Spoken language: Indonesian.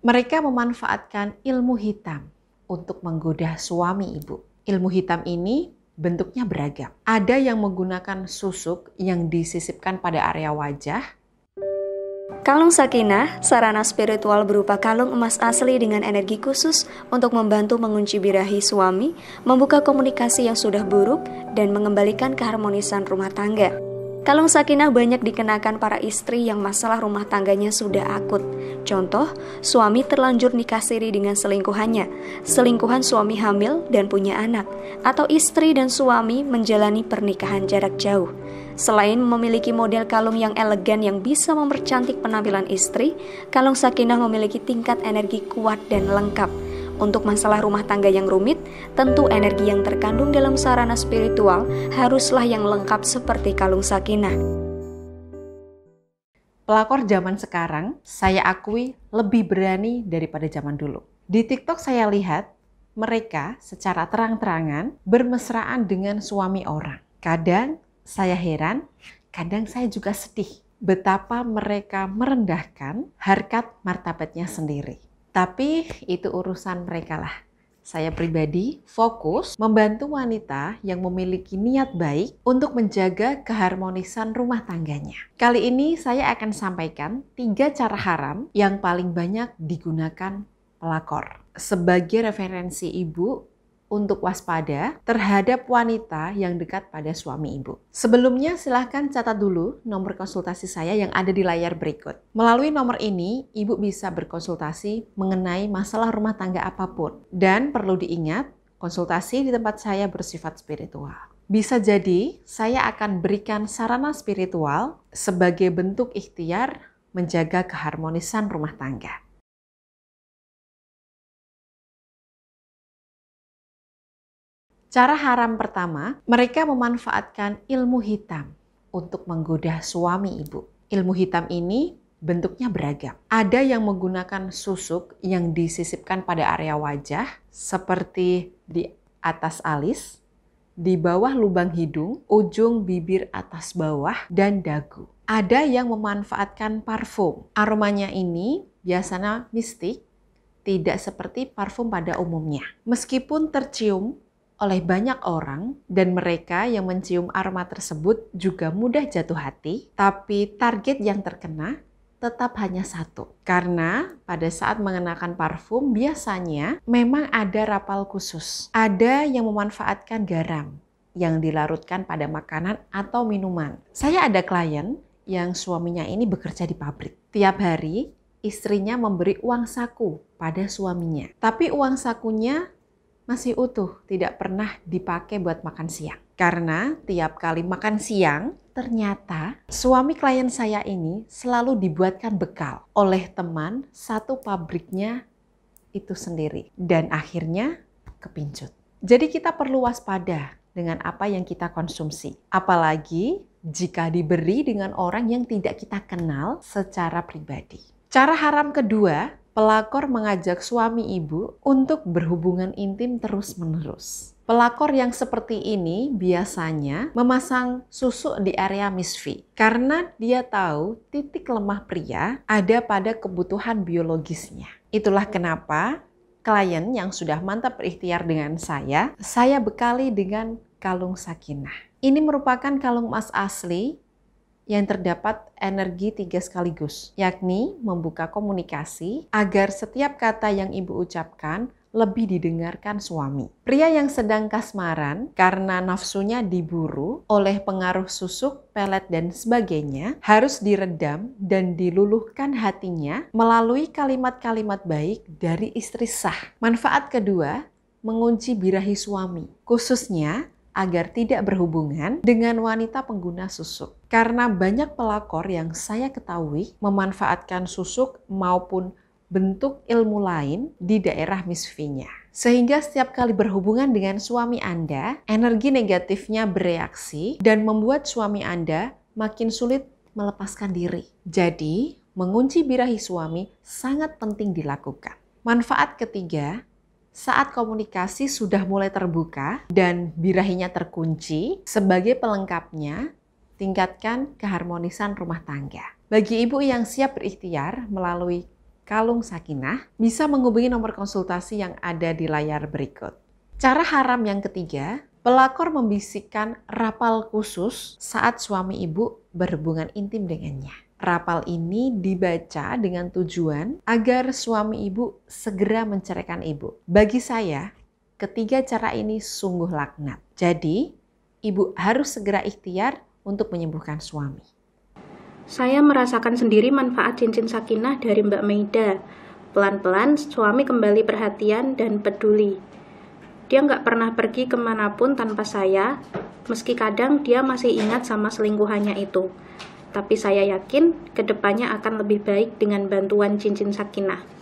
Mereka memanfaatkan ilmu hitam untuk menggoda suami ibu. Ilmu hitam ini bentuknya beragam. Ada yang menggunakan susuk yang disisipkan pada area wajah. Kalung sakinah, sarana spiritual berupa kalung emas asli dengan energi khusus untuk membantu mengunci birahi suami, membuka komunikasi yang sudah buruk, dan mengembalikan keharmonisan rumah tangga. Kalung sakinah banyak dikenakan para istri yang masalah rumah tangganya sudah akut. Contoh, suami terlanjur nikah siri dengan selingkuhannya, selingkuhan suami hamil dan punya anak, atau istri dan suami menjalani pernikahan jarak jauh. Selain memiliki model kalung yang elegan yang bisa mempercantik penampilan istri, kalung sakinah memiliki tingkat energi kuat dan lengkap untuk masalah rumah tangga yang rumit, tentu energi yang terkandung dalam sarana spiritual haruslah yang lengkap seperti kalung sakinah. Pelakor zaman sekarang, saya akui lebih berani daripada zaman dulu. Di TikTok saya lihat, mereka secara terang-terangan bermesraan dengan suami orang. Kadang saya heran, kadang saya juga sedih betapa mereka merendahkan harkat martabatnya sendiri. Tapi itu urusan mereka lah. Saya pribadi fokus membantu wanita yang memiliki niat baik untuk menjaga keharmonisan rumah tangganya. Kali ini saya akan sampaikan tiga cara haram yang paling banyak digunakan pelakor. Sebagai referensi ibu, untuk waspada terhadap wanita yang dekat pada suami ibu. Sebelumnya silahkan catat dulu nomor konsultasi saya yang ada di layar berikut. Melalui nomor ini, ibu bisa berkonsultasi mengenai masalah rumah tangga apapun. Dan perlu diingat, konsultasi di tempat saya bersifat spiritual. Bisa jadi saya akan berikan sarana spiritual sebagai bentuk ikhtiar menjaga keharmonisan rumah tangga. Cara haram pertama, mereka memanfaatkan ilmu hitam untuk menggoda suami ibu. Ilmu hitam ini bentuknya beragam. Ada yang menggunakan susuk yang disisipkan pada area wajah seperti di atas alis, di bawah lubang hidung, ujung bibir atas bawah, dan dagu. Ada yang memanfaatkan parfum. Aromanya ini biasanya mistik, tidak seperti parfum pada umumnya. Meskipun tercium oleh banyak orang dan mereka yang mencium aroma tersebut juga mudah jatuh hati, tapi target yang terkena tetap hanya satu. Karena pada saat mengenakan parfum biasanya memang ada rapal khusus. Ada yang memanfaatkan garam yang dilarutkan pada makanan atau minuman. Saya ada klien yang suaminya ini bekerja di pabrik. Tiap hari istrinya memberi uang saku pada suaminya. Tapi uang sakunya masih utuh, tidak pernah dipakai buat makan siang. Karena tiap kali makan siang, ternyata suami klien saya ini selalu dibuatkan bekal oleh teman satu pabriknya itu sendiri. Dan akhirnya kepincut. Jadi kita perlu waspada dengan apa yang kita konsumsi. Apalagi jika diberi dengan orang yang tidak kita kenal secara pribadi. Cara haram kedua pelakor mengajak suami ibu untuk berhubungan intim terus-menerus. Pelakor yang seperti ini biasanya memasang susuk di area misfi karena dia tahu titik lemah pria ada pada kebutuhan biologisnya. Itulah kenapa klien yang sudah mantap berikhtiar dengan saya, saya bekali dengan kalung sakinah. Ini merupakan kalung emas asli yang terdapat energi tiga sekaligus, yakni membuka komunikasi agar setiap kata yang ibu ucapkan lebih didengarkan suami. Pria yang sedang kasmaran karena nafsunya diburu oleh pengaruh susuk, pelet, dan sebagainya harus diredam dan diluluhkan hatinya melalui kalimat-kalimat baik dari istri sah. Manfaat kedua, mengunci birahi suami, khususnya agar tidak berhubungan dengan wanita pengguna susuk. Karena banyak pelakor yang saya ketahui memanfaatkan susuk maupun bentuk ilmu lain di daerah misfinya. Sehingga setiap kali berhubungan dengan suami Anda, energi negatifnya bereaksi dan membuat suami Anda makin sulit melepaskan diri. Jadi, mengunci birahi suami sangat penting dilakukan. Manfaat ketiga, saat komunikasi sudah mulai terbuka dan birahinya terkunci, sebagai pelengkapnya, tingkatkan keharmonisan rumah tangga. Bagi ibu yang siap berikhtiar melalui kalung sakinah, bisa menghubungi nomor konsultasi yang ada di layar berikut. Cara haram yang ketiga, pelakor membisikkan rapal khusus saat suami ibu berhubungan intim dengannya. Rapal ini dibaca dengan tujuan agar suami ibu segera menceraikan ibu. Bagi saya, ketiga cara ini sungguh laknat. Jadi, ibu harus segera ikhtiar untuk menyembuhkan suami. Saya merasakan sendiri manfaat cincin sakinah dari Mbak Meida. Pelan-pelan suami kembali perhatian dan peduli. Dia nggak pernah pergi kemanapun tanpa saya, meski kadang dia masih ingat sama selingkuhannya itu tapi saya yakin kedepannya akan lebih baik dengan bantuan cincin sakinah.